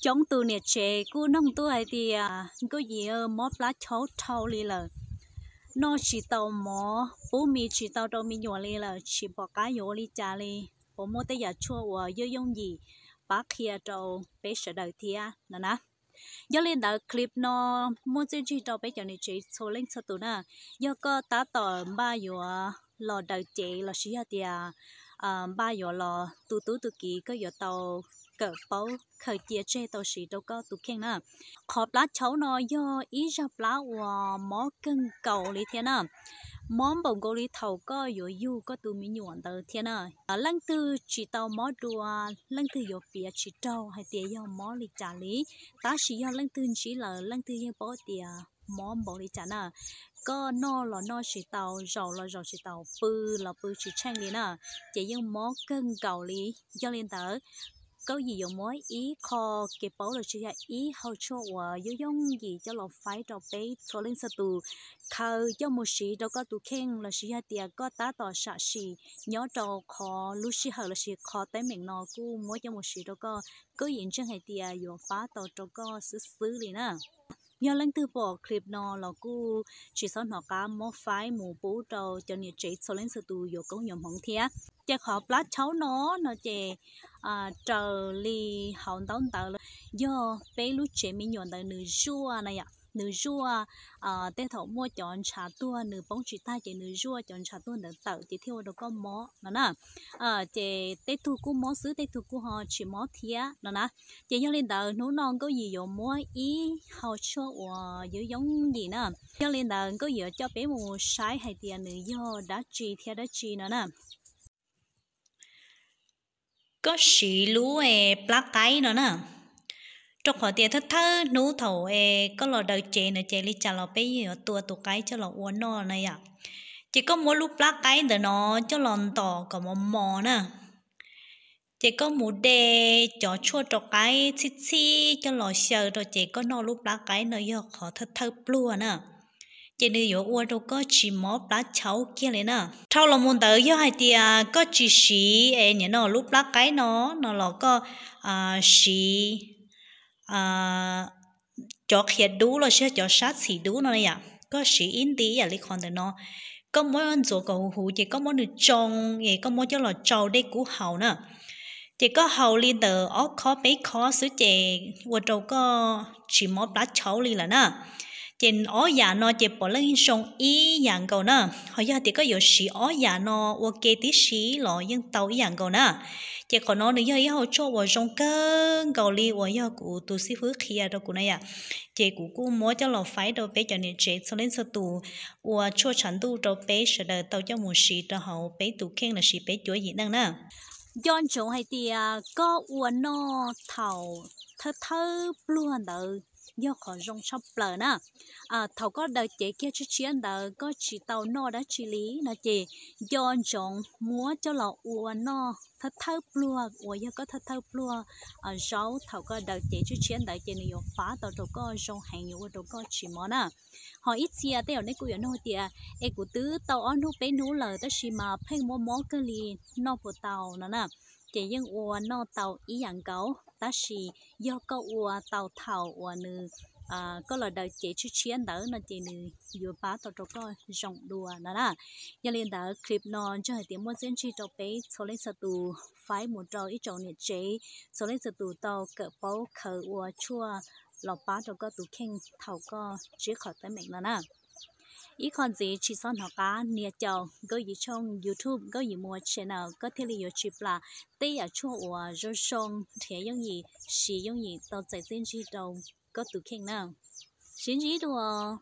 chống từ nè chế cú nông tuổi thì à, có gì móp lá cháu thâu li lờ nó chỉ tàu mỏ bố mi chỉ tàu đâu mi nhỏ li lờ chỉ bỏ cá nhỏ li chả li bố mua tay giờ chua và dơ dùng gì bác kia đâu, bé sợ đời thia nè nè giờ lên đợt clip nó mua chơi chỉ trâu bé giờ này chỉ số lên số tụ nè giờ có tá tỏ ba nhỏ lò đời chế lò xí hạt thì à, ba nhỏ lò tu tu tu kỳ có giờ tàu cỡ bao khởi chia chê tàu sĩ đâu có tụ khen nè khó lá cháu nó do ý ra lá hòa mó cân cầu lý thế nè món bồng gô lý thầu có yo yu có tụ mi nhuận tờ thế nè lăng tư chỉ tàu mó đùa lăng tư yo bia chỉ trâu hay tía yo mó lý trả lý ta sĩ yo lăng tư chỉ là lăng tư yo bỏ tía mó bỏ lý trả nè có no là no chỉ tàu giàu là giàu chỉ tàu bư là bư chỉ trang lý nè chỉ những mó cân cầu lý do liên tờ câu gì dùng mối ý kho kể bảo là chỉ là ý hậu cho và yếu dùng gì cho lo phải cho bé cho lên sa tù khờ cho một sĩ đâu có tu khen là sĩ là tiệt có tá tỏ sợ sĩ nhớ cho khó lúc sĩ hậu là sĩ khó tới mình nó cũng mỗi cho một sĩ đâu có cứ yên chân hay tiệt dùng phá tỏ cho có xứ xứ đi á nhờ lên từ bỏ clip nó là cú chỉ sau nó cá mò phái mù bố trâu cho nhiều chế số lên sự tù vô câu nhóm hồng thia chỉ khó plát cháu nó nó chỉ à trở li hồng tông tờ do bé lúc chế mình nhọn tới nữ xua này ạ nữ rùa à, ờ, tên thổ mua chọn trà tua nữ bóng chỉ ta chị nữ rùa chọn trà tua nữ tẩu chị theo đồ con mó nó nè à, ờ, chị tê thu cú mó xứ tê thu cú họ chỉ mó thía nó nè chị nhớ lên đầu nú non có gì dụ mua ý hầu cho ờ giữ giống gì nè nhớ lên đầu có gì cho bé mù sái hay tiền nữ do đã chi theo đã chi nó nè có xì lúa e plát cái nó nè trong khỏi tiền thất thơ nú thầu e có lò đầu chè nữa chè li chả lò bé gì ở tua tụ cái cho lò uốn nò này à chỉ có mỗi lúc lá cái để nó cho lòn tỏ có mò mò nè chỉ có mù đê cho chua cho cái chi chi cho lò sờ rồi chỉ có nó lúc lá cái nữa giờ khó thất thơ plua nè chỉ nếu yếu uống đâu có chỉ móp lá cháu kia này nè thâu là muốn tới yếu hai tia có chỉ xí ấy nhớ nó lúc lá cái nó nó lò có à xí À, cho khi đủ là sẽ cho sát xì đủ nó này à có sĩ in tí à lý còn được nó có mỗi anh chỗ cầu hủ chỉ có mỗi được trông vậy có mỗi cho là trâu đây cũ hậu nữa chỉ có hậu liên tờ ốc khó bấy khó xứ chè và trâu có chỉ mỗi bát cháu liền là nè trên ó giả nó chỉ bỏ lên sông ý dạng cầu nè họ giờ thì có yếu sĩ ó giả nó ok tí sĩ lọ nhưng tàu dạng cầu nè chế còn nó nữa giờ họ cho vào trong cơn cầu li vào giờ cụ tu sĩ phước kia đâu cụ này à chế cụ cụ mua cho lọ phải đâu bé cho nên chế sau đến sau tù và cho chẳng tu đâu bé sợ đời tàu cho một sĩ đâu, họ bé tu khen là sĩ bé chúa gì năng nè yon chỗ hay thì à, có uốn nó thầu thơ thơ luôn đời do khó rong sắp lờ nè à thầu có đời chế kia chứ chiến đời có chỉ tàu no đã chỉ lý nè chị do chọn múa cho là ua no thật thơ bùa ua do có thật thơ bùa, à rau thầu có đời chị chứ chiến đã chế này phá tàu đồ có rong hành nhiều đồ có chỉ mỏ nè họ ít xia tao này cũng nói tiệt e của tứ tàu ăn nô bé nô lờ tao chỉ mà phê mỏ mỏ cơ li no của tàu nè nè chỉ những ua nô tàu ý dạng cấu ta chỉ do có ua tàu thầu ua nữ à có là đời chỉ chú chiến đỡ nó chỉ nữ vừa bá tàu trâu coi rộng đùa nó là giờ lên đỡ clip non cho hai tiếng muốn diễn chi trâu bé số lên sợ tù phái một trâu ít trâu nhiệt chế số lên sợ tù tàu cỡ bao khờ ua chua lọc bá trâu có tù kinh thầu có chỉ khỏi tới mình nó nè ý con gì chỉ son họ cá nia chào có gì trong youtube có gì mua channel có thể là youtube là tây ở chỗ ở ờ, rồi xong thế giống gì sử giống gì tao giải tin chỉ đâu có tụ khen nào xin gì đâu